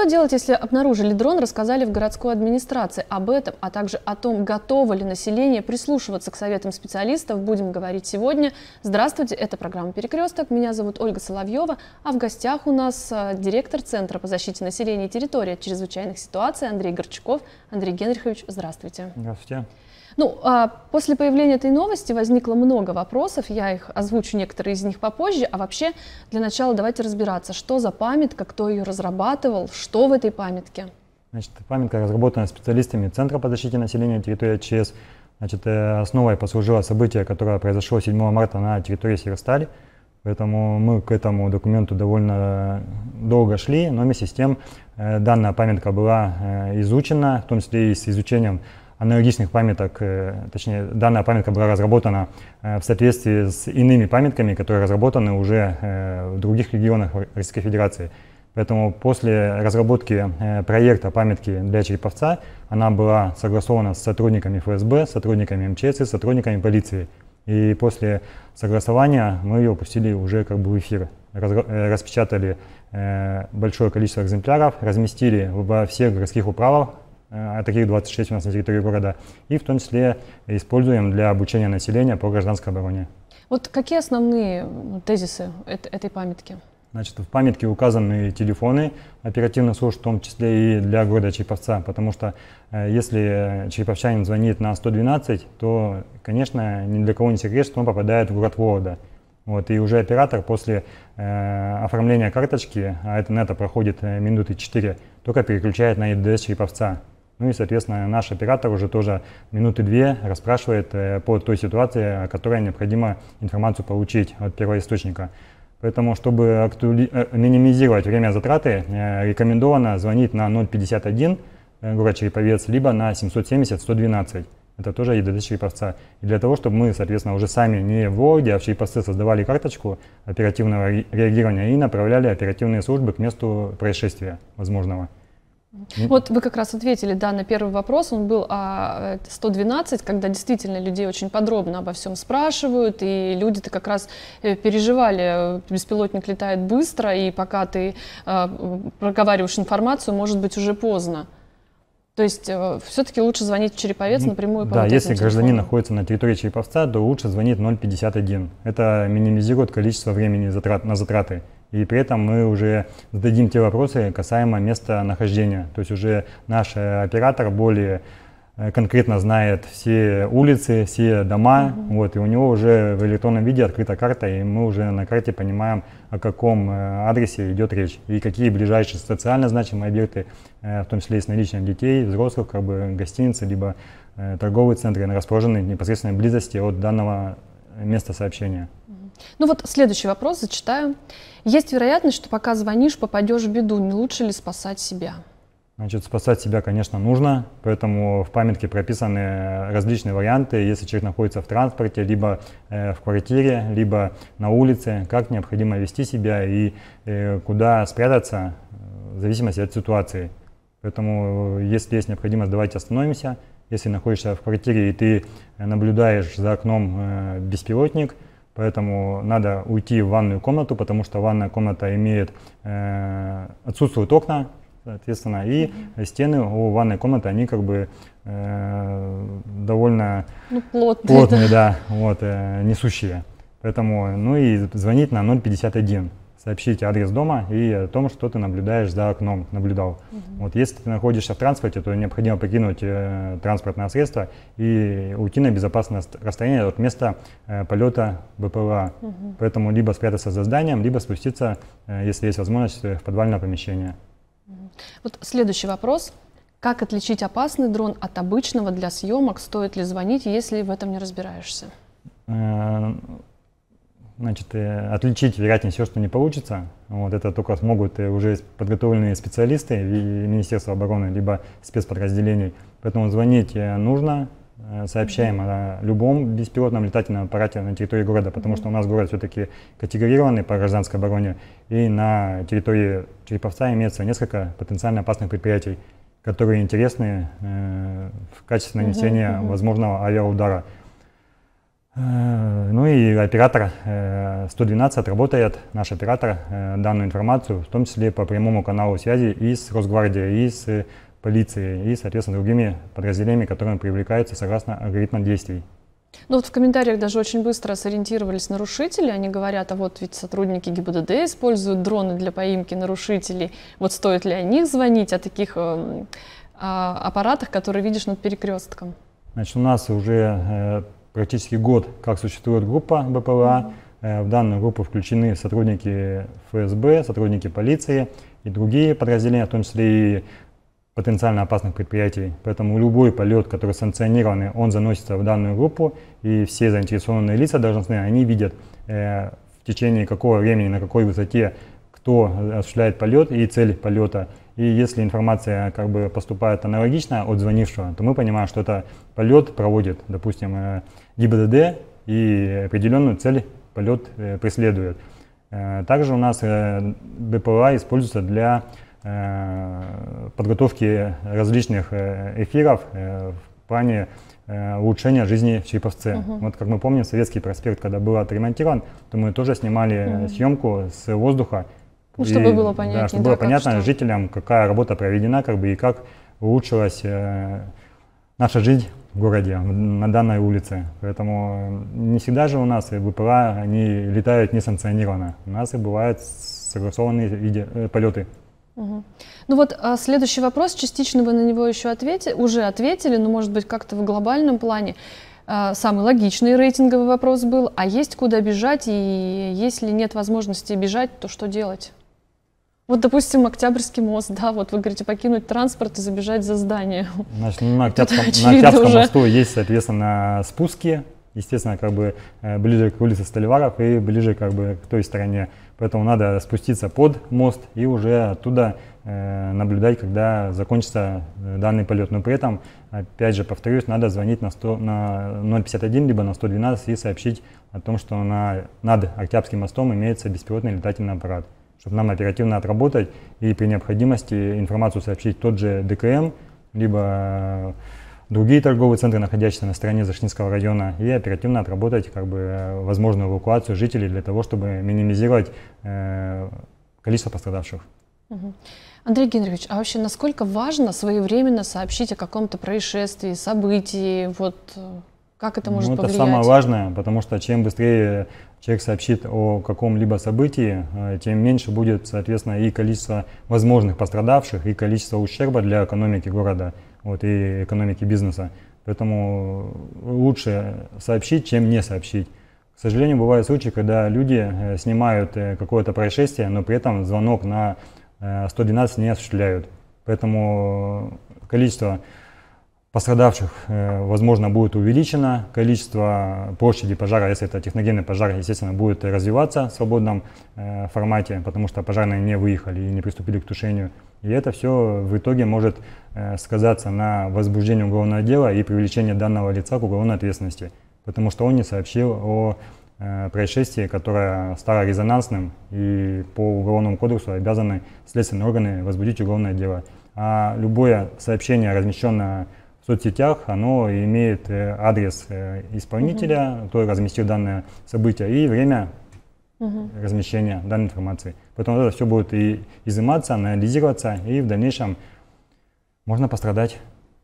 Что делать, если обнаружили дрон, рассказали в городской администрации об этом, а также о том, готово ли население прислушиваться к советам специалистов, будем говорить сегодня. Здравствуйте, это программа «Перекресток». Меня зовут Ольга Соловьева, а в гостях у нас э, директор Центра по защите населения и территории от чрезвычайных ситуаций Андрей Горчаков. Андрей Генрихович, здравствуйте. Здравствуйте. Ну, а после появления этой новости возникло много вопросов, я их озвучу некоторые из них попозже, а вообще для начала давайте разбираться, что за памятка, кто ее разрабатывал, что что в этой памятке? Значит, памятка разработана специалистами Центра по защите населения территории ЧС. Значит, э, основой послужило событие, которое произошло 7 марта на территории Северстали. Поэтому мы к этому документу довольно э, долго шли, но вместе с тем э, данная памятка была изучена, в том числе и с изучением аналогичных памяток, точнее, данная памятка была разработана в соответствии с иными памятками, которые разработаны уже в других регионах Российской Федерации. Поэтому после разработки э, проекта памятки для Череповца она была согласована с сотрудниками ФСБ, сотрудниками МЧС и сотрудниками полиции. И после согласования мы ее пустили уже как бы в эфир. Э, распечатали э, большое количество экземпляров, разместили во всех городских управах, а таких 26 у нас на территории города, и в том числе используем для обучения населения по гражданской обороне. Вот какие основные тезисы этой памятки? Значит, в памятке указаны телефоны оперативных служб, в том числе и для города Череповца, потому что э, если череповчанин звонит на 112, то, конечно, ни для кого не секрет, что он попадает в город Вологда. Вот, и уже оператор после э, оформления карточки, а это на это проходит э, минуты 4, только переключает на ИДС Череповца. Ну и, соответственно, наш оператор уже тоже минуты две расспрашивает э, по той ситуации, о которой необходимо информацию получить от первоисточника. Поэтому, чтобы актуали... Э, минимизировать время затраты, э, рекомендовано звонить на 051 э, город Череповец, либо на 770-112. Это тоже ЕДД череповца. И для того, чтобы мы, соответственно, уже сами не в Word, а в череповце создавали карточку оперативного реагирования и направляли оперативные службы к месту происшествия возможного. Вот вы как раз ответили, да, на первый вопрос, он был а, э, о 112, когда действительно людей очень подробно обо всем спрашивают, и люди-то как раз э, переживали, э, беспилотник летает быстро, и пока ты э, проговариваешь информацию, может быть уже поздно. То есть э, все-таки лучше звонить в Череповец напрямую по Да, если телефону. гражданин находится на территории Череповца, то лучше звонить 051. Это минимизирует количество времени затрат, на затраты и при этом мы уже зададим те вопросы касаемо места нахождения. То есть уже наш э, оператор более э, конкретно знает все улицы, все дома, угу. вот, и у него уже в электронном виде открыта карта, и мы уже на карте понимаем, о каком э, адресе идет речь, и какие ближайшие социально значимые объекты, в том числе и с наличием детей, взрослых, как бы гостиницы, либо торговые центры расположены в непосредственной близости от данного места сообщения. Ну вот следующий вопрос зачитаю. Есть вероятность, что пока звонишь, попадешь в беду. Не лучше ли спасать себя? Значит, спасать себя, конечно, нужно, поэтому в памятке прописаны различные варианты, если человек находится в транспорте, либо э, в квартире, либо на улице, как необходимо вести себя и э, куда спрятаться, э, в зависимости от ситуации. Поэтому, если есть необходимость, давайте остановимся. Если находишься в квартире и ты наблюдаешь за окном беспилотник – Поэтому надо уйти в ванную комнату, потому что ванная комната имеет, э, отсутствуют окна, соответственно, и mm-hmm. стены у ванной комнаты, они как бы э, довольно ну, плотные, плотные да. вот, э, несущие. Поэтому, ну и звонить на 051 сообщить адрес дома и о том, что ты наблюдаешь за окном, наблюдал. Угу. Вот если ты находишься в транспорте, то необходимо покинуть э, транспортное средство и уйти на безопасное расстояние от места э, полета БПЛА. Угу. Поэтому либо спрятаться за зданием, либо спуститься, э, если есть возможность, в подвальное помещение. Вот следующий вопрос. Как отличить опасный дрон от обычного для съемок? Стоит ли звонить, если в этом не разбираешься? Э, Значит, отличить, вероятнее всего, что не получится. Вот это только смогут уже подготовленные специалисты Министерства обороны, либо спецподразделений. Поэтому звонить э, нужно, э, сообщаем mm-hmm. о любом беспилотном летательном аппарате на территории города, потому mm-hmm. что у нас город все-таки категорированный по гражданской обороне, и на территории Череповца имеется несколько потенциально опасных предприятий, которые интересны э, в качестве нанесения mm-hmm. возможного авиаудара. Э, ну и оператор 112 э, работает, наш оператор, э, данную информацию, в том числе по прямому каналу связи и с Росгвардией, и с полицией, и, соответственно, другими подразделениями, которые привлекаются согласно алгоритмам действий. Ну вот в комментариях даже очень быстро сориентировались нарушители. Они говорят, а вот ведь сотрудники ГИБДД используют дроны для поимки нарушителей. Вот стоит ли о них звонить, о таких э, а, аппаратах, которые видишь над перекрестком? Значит, у нас уже практически год, как существует группа БПЛА. Э, в данную группу включены сотрудники ФСБ, сотрудники полиции и другие подразделения, в том числе и потенциально опасных предприятий. Поэтому любой полет, который санкционированный, он заносится в данную группу, и все заинтересованные лица должностные, они видят, э, в течение какого времени, на какой высоте кто осуществляет полет и цель полета. И если информация как бы поступает аналогично от звонившего, то мы понимаем, что это полет проводит, допустим, э, ГИБДД и определенную цель полет э, преследует. Э, также у нас БПЛА используется для подготовки различных эфиров в плане улучшения жизни в Череповце. Угу. Вот как мы помним, Советский проспект, когда был отремонтирован, то мы тоже снимали угу. съемку с воздуха ну, чтобы и, было понятно. Да, чтобы было понятно что. жителям, какая работа проведена, как бы и как улучшилась э, наша жизнь в городе, на данной улице. Поэтому не всегда же у нас БПЛА, они летают несанкционированно. У нас и бывают согласованные э, полеты. Угу. Ну вот а, следующий вопрос, частично вы на него еще ответили, уже ответили, но может быть как-то в глобальном плане. А, самый логичный рейтинговый вопрос был, а есть куда бежать и если нет возможности бежать, то что делать? Вот, допустим, Октябрьский мост, да, вот вы говорите, покинуть транспорт и забежать за здание. Значит, ну, на Октябрьском, на Октябрьском уже. мосту есть, соответственно, спуски, естественно, как бы э, ближе к улице Столиваров и ближе как бы к той стороне. Поэтому надо спуститься под мост и уже оттуда э, наблюдать, когда закончится э, данный полет. Но при этом, опять же, повторюсь, надо звонить на, 100, на 051 либо на 112 и сообщить о том, что на, над Октябрьским мостом имеется беспилотный летательный аппарат чтобы нам оперативно отработать и при необходимости информацию сообщить тот же ДКМ, либо э, другие торговые центры, находящиеся на стороне Зашнинского района, и оперативно отработать как бы, э, возможную эвакуацию жителей для того, чтобы минимизировать э, количество пострадавших. Андрей Генрихович, а вообще насколько важно своевременно сообщить о каком-то происшествии, событии, вот э, как это может ну, повлиять? Это самое важное, потому что чем быстрее человек сообщит о каком-либо событии, э, тем меньше будет, соответственно, и количество возможных пострадавших, и количество ущерба для экономики города вот, и экономики бизнеса. Поэтому лучше сообщить, чем не сообщить. К сожалению, бывают случаи, когда люди э, снимают э, какое-то происшествие, но при этом звонок на 112 не осуществляют. Поэтому количество пострадавших, э, возможно, будет увеличено, количество площади пожара, если это техногенный пожар, естественно, будет развиваться в свободном э, формате, потому что пожарные не выехали и не приступили к тушению. И это все в итоге может э, сказаться на возбуждении уголовного дела и привлечении данного лица к уголовной ответственности, потому что он не сообщил о происшествии, которое стало резонансным, и по Уголовному кодексу обязаны следственные органы возбудить уголовное дело. А любое сообщение, размещенное в соцсетях, оно имеет э, адрес э, исполнителя, угу. кто разместил данное событие, и время угу. размещения данной информации. Поэтому это все будет и изыматься, анализироваться, и в дальнейшем можно пострадать.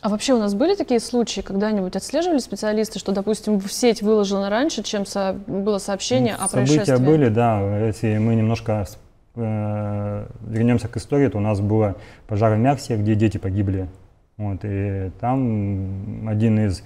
А вообще у нас были такие случаи, когда-нибудь отслеживали специалисты, что, допустим, в сеть выложено раньше, чем со- было сообщение ну, о происшествии? События были, да. Если мы немножко э- вернемся к истории, то у нас было пожар в Мяксе, где дети погибли вот, и там один из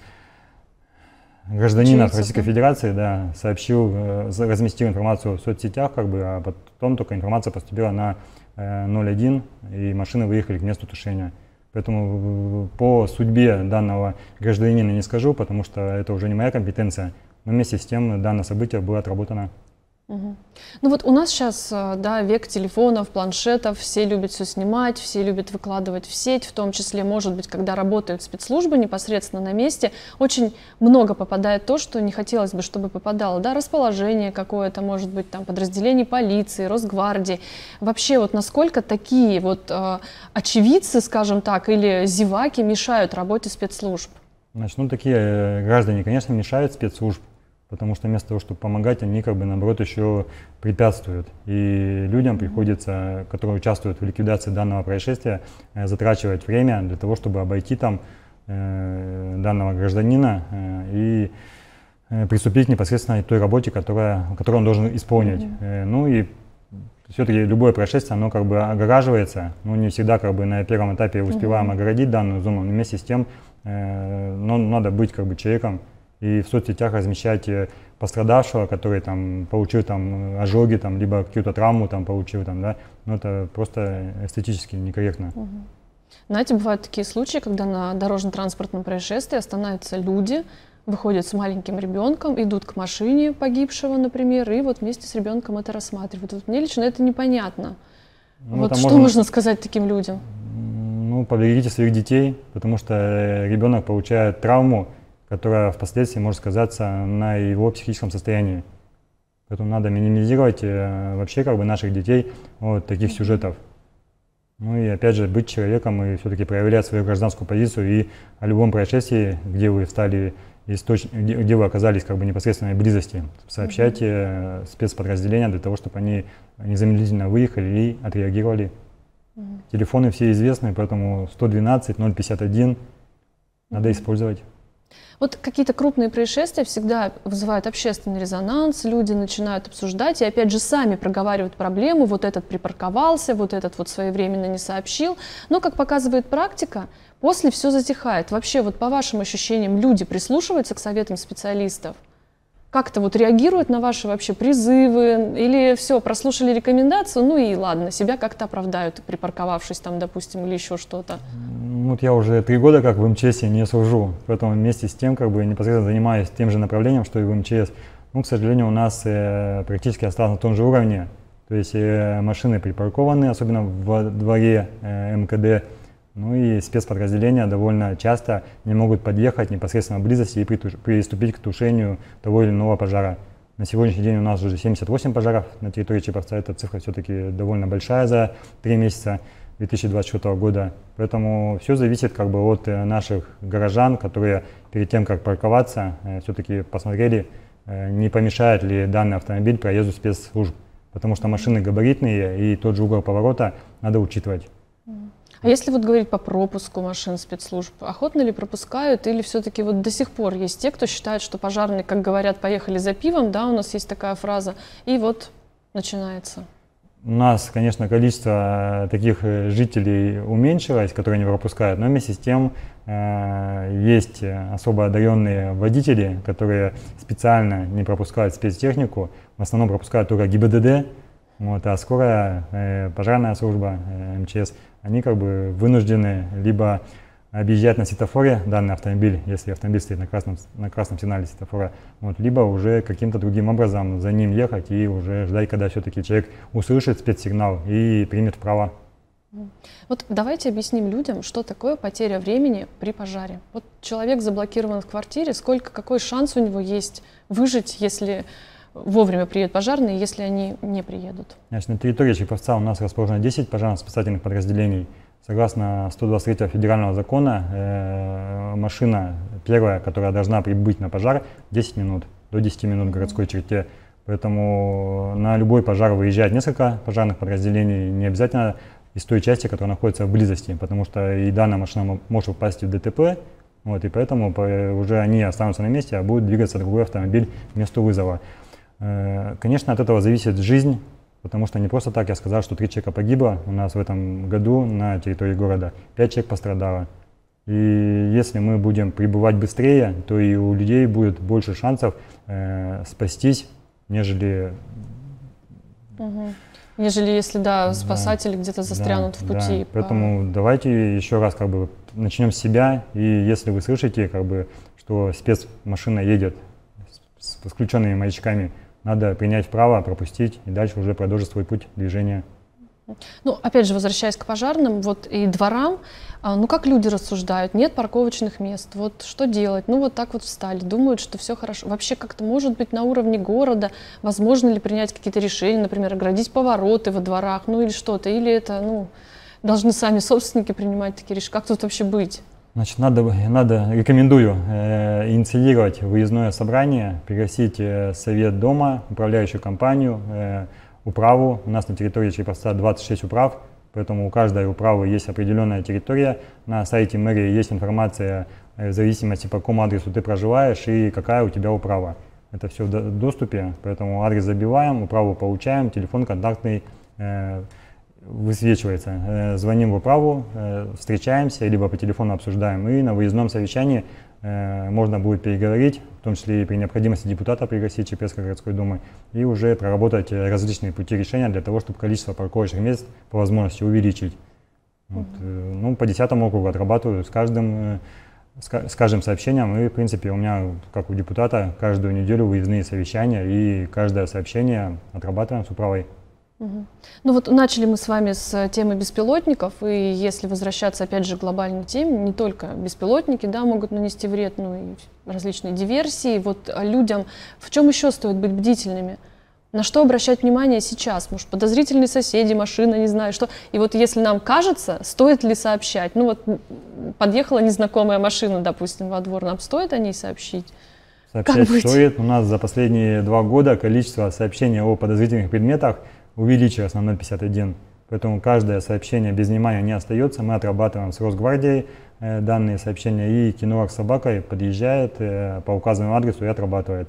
гражданинов Чейцов, Российской да? Федерации да, сообщил, э, разместил информацию в соцсетях, как бы, а потом только информация поступила на 0.1, э, и машины выехали к месту тушения. Поэтому э, по судьбе данного гражданина не скажу, потому что это уже не моя компетенция. Но вместе с тем данное событие было отработано ну вот у нас сейчас, э, да, век телефонов, планшетов, все любят все снимать, все любят выкладывать в сеть, в том числе, может быть, когда работают спецслужбы непосредственно на месте, очень много попадает то, что не хотелось бы, чтобы попадало, да, расположение какое-то, может быть, там, подразделений полиции, Росгвардии. Вообще вот насколько такие вот э, очевидцы, скажем так, или зеваки мешают работе спецслужб? Значит, ну такие э, граждане, конечно, мешают спецслужб потому что вместо того, чтобы помогать, они как бы наоборот еще препятствуют. И людям приходится, которые участвуют в ликвидации данного происшествия, э, затрачивать время для того, чтобы обойти там э, данного гражданина э, и приступить непосредственно к той работе, которая, которую он должен исполнить. Ну и все-таки любое происшествие, оно как бы огораживается, но ну, не всегда как бы на первом этапе успеваем mm огородить данную зону, но вместе с тем, но надо быть как бы человеком, и в соцсетях размещать э, пострадавшего, который там получил там э, ожоги, там, либо какую-то травму там получил, там, да, ну это просто эстетически некорректно. Угу. Знаете, бывают такие случаи, когда на дорожно-транспортном происшествии останавливаются люди, выходят с маленьким ребенком, идут к машине погибшего, например, и вот вместе с ребенком это рассматривают. Вот мне лично это непонятно. Ну, вот это что можно... можно сказать таким людям? Ну, поберегите своих детей, потому что э, ребенок получает травму, которая впоследствии может сказаться на его психическом состоянии. Поэтому надо минимизировать э, вообще как бы наших детей от таких сюжетов. Ну и опять же быть человеком и все-таки проявлять свою гражданскую позицию и о любом происшествии, где вы встали источ... где вы оказались как бы непосредственной близости, сообщайте э, спецподразделения для того, чтобы они незамедлительно выехали и отреагировали. Телефоны все известны, поэтому 112 051 надо использовать. Вот какие-то крупные происшествия всегда вызывают общественный резонанс, люди начинают обсуждать и опять же сами проговаривают проблему, вот этот припарковался, вот этот вот своевременно не сообщил. Но, как показывает практика, после все затихает. Вообще, вот по вашим ощущениям, люди прислушиваются к советам специалистов? как-то вот реагируют на ваши вообще призывы? Или все, прослушали рекомендацию, ну и ладно, себя как-то оправдают, припарковавшись там, допустим, или еще что-то? Вот я уже три года как в МЧС не служу, поэтому вместе с тем как бы непосредственно занимаюсь тем же направлением, что и в МЧС. Ну, к сожалению, у нас э, практически осталось на том же уровне. То есть э, машины припаркованы, особенно в дворе э, МКД, ну и спецподразделения довольно часто не могут подъехать непосредственно близости и приступить к тушению того или иного пожара. На сегодняшний день у нас уже 78 пожаров на территории Чебокса. Эта цифра все-таки довольно большая за три месяца 2024 года. Поэтому все зависит как бы от э, наших горожан, которые перед тем, как парковаться, э, все-таки посмотрели, э, не помешает ли данный автомобиль проезду спецслужб. Потому что машины габаритные и тот же угол поворота надо учитывать. А если вот говорить по пропуску машин спецслужб, охотно ли пропускают или все-таки вот до сих пор есть те, кто считает, что пожарные, как говорят, поехали за пивом, да, у нас есть такая фраза, и вот начинается? У нас, конечно, количество э, таких э, жителей уменьшилось, которые не пропускают, но вместе с тем э, есть э, особо одаренные водители, которые специально не пропускают спецтехнику, в основном пропускают только ГИБДД, вот, а скорая, э, пожарная служба, э, МЧС они как бы вынуждены либо объезжать на светофоре данный автомобиль, если автомобиль стоит на красном, на красном сигнале светофора, вот, либо уже каким-то другим образом за ним ехать и уже ждать, когда все-таки человек услышит спецсигнал и примет право. Вот давайте объясним людям, что такое потеря времени при пожаре. Вот человек заблокирован в квартире, сколько, какой шанс у него есть выжить, если вовремя приедут пожарные, если они не приедут. Значит, на территории Череповца у нас расположено 10 пожарно-спасательных подразделений. Согласно 123 федерального закона, э, машина первая, которая должна прибыть на пожар, 10 минут, до 10 минут в городской черте. Поэтому на любой пожар выезжает несколько пожарных подразделений, не обязательно из той части, которая находится в близости, потому что и данная машина может попасть в ДТП, вот, и поэтому э, уже они останутся на месте, а будет двигаться другой автомобиль к месту вызова. Э, конечно, от этого зависит жизнь, потому что не просто так я сказал, что три человека погибло у нас в этом году на территории города, пять человек пострадало. И если мы будем пребывать быстрее, то и у людей будет больше шансов э, спастись, нежели... Угу. Нежели если, да, спасатели да, где-то застрянут да, в пути. Да. По... Поэтому а. давайте еще раз как бы начнем с себя, и если вы слышите, как бы, что спецмашина едет с, с включенными маячками, надо принять вправо, пропустить и дальше уже продолжить свой путь движения. Ну, опять же, возвращаясь к пожарным, вот и дворам, а, ну как люди рассуждают, нет парковочных мест, вот что делать, ну вот так вот встали, думают, что все хорошо. Вообще как-то может быть на уровне города возможно ли принять какие-то решения, например, оградить повороты во дворах, ну или что-то, или это, ну, должны сами собственники принимать такие решения, как тут вообще быть? Значит, надо, надо рекомендую э, инициировать выездное собрание, пригласить э, совет дома, управляющую компанию, э, управу. У нас на территории Череповца 26 управ, поэтому у каждой управы есть определенная территория. На сайте мэрии есть информация э, в зависимости, по какому адресу ты проживаешь и какая у тебя управа. Это все в доступе, поэтому адрес забиваем, управу получаем, телефон контактный высвечивается. Звоним в управу, встречаемся, либо по телефону обсуждаем. И на выездном совещании Э, можно будет переговорить, в том числе и при необходимости депутата пригласить Чепецкой городской думы, и уже проработать различные пути решения для того, чтобы количество парковочных мест по возможности увеличить. Вот, э, ну, по десятому округу отрабатываю с каждым, э, с каждым сообщением, ну и, в принципе, у меня, как у депутата, каждую неделю выездные совещания, и каждое сообщение отрабатываем с управой ну вот начали мы с вами с э, темы беспилотников, и если возвращаться опять же к глобальной теме, не только беспилотники да, могут нанести вред, но ну и различные диверсии. Вот а, людям в чем еще стоит быть бдительными? На что обращать внимание сейчас? Может, подозрительные соседи, машина, не знаю что. И вот если нам кажется, стоит ли сообщать? Ну вот подъехала незнакомая машина, допустим, во двор, нам стоит о ней сообщить? Сообщать как стоит. У нас за последние два года количество сообщений о подозрительных предметах – увеличилось на 0,51. Поэтому каждое сообщение без внимания не остается. Мы отрабатываем с Росгвардией э, данные сообщения, и кинолог с собакой подъезжает э, по указанному адресу и отрабатывает.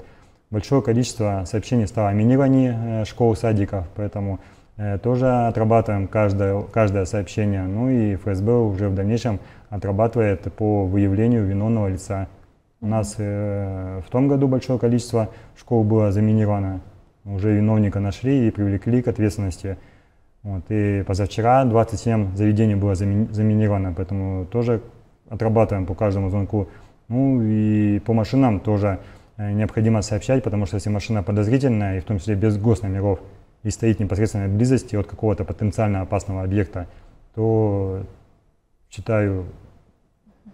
Большое количество сообщений стало о минировании э, школ, садиков, поэтому э, тоже отрабатываем каждое, каждое сообщение. Ну и ФСБ уже в дальнейшем отрабатывает по выявлению виновного лица. У нас в том году большое количество школ было заминировано уже виновника нашли и привлекли к ответственности. Вот, и позавчера 27 заведений было зами заминировано, поэтому тоже отрабатываем по каждому звонку. Ну и по машинам тоже э, необходимо сообщать, потому что если машина подозрительная, и в том числе без госномеров, и стоит в непосредственной близости от какого-то потенциально опасного объекта, то, считаю,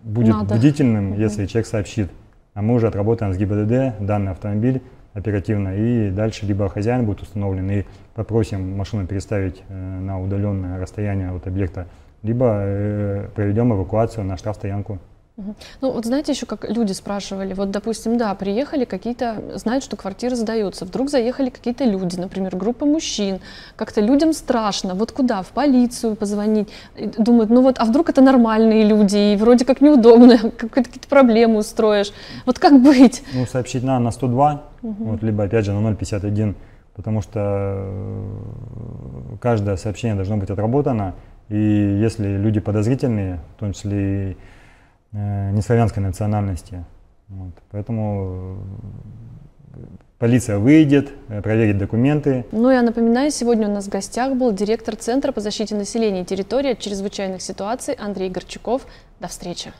будет Надо. бдительным, если человек сообщит. А мы уже отработаем с ГИБДД данный автомобиль, оперативно, и дальше либо хозяин будет установлен, и попросим машину переставить э, на удаленное расстояние от объекта, либо э, проведем эвакуацию на штрафстоянку. Ну, вот знаете, еще как люди спрашивали, вот, допустим, да, приехали какие-то, знают, что квартиры сдаются, вдруг заехали какие-то люди, например, группа мужчин, как-то людям страшно, вот куда, в полицию позвонить, и думают, ну вот, а вдруг это нормальные люди, и вроде как неудобно, какие-то проблемы устроишь, вот как быть? Ну, сообщить на на 102, угу. вот, либо, опять же, на 051, потому что э, каждое сообщение должно быть отработано, и если люди подозрительные, в том числе и Э, неславянской национальности. Вот. Поэтому э, полиция выйдет, э, проверит документы. Ну, я напоминаю, сегодня у нас в гостях был директор Центра по защите населения и территории от чрезвычайных ситуаций Андрей Горчаков. До встречи.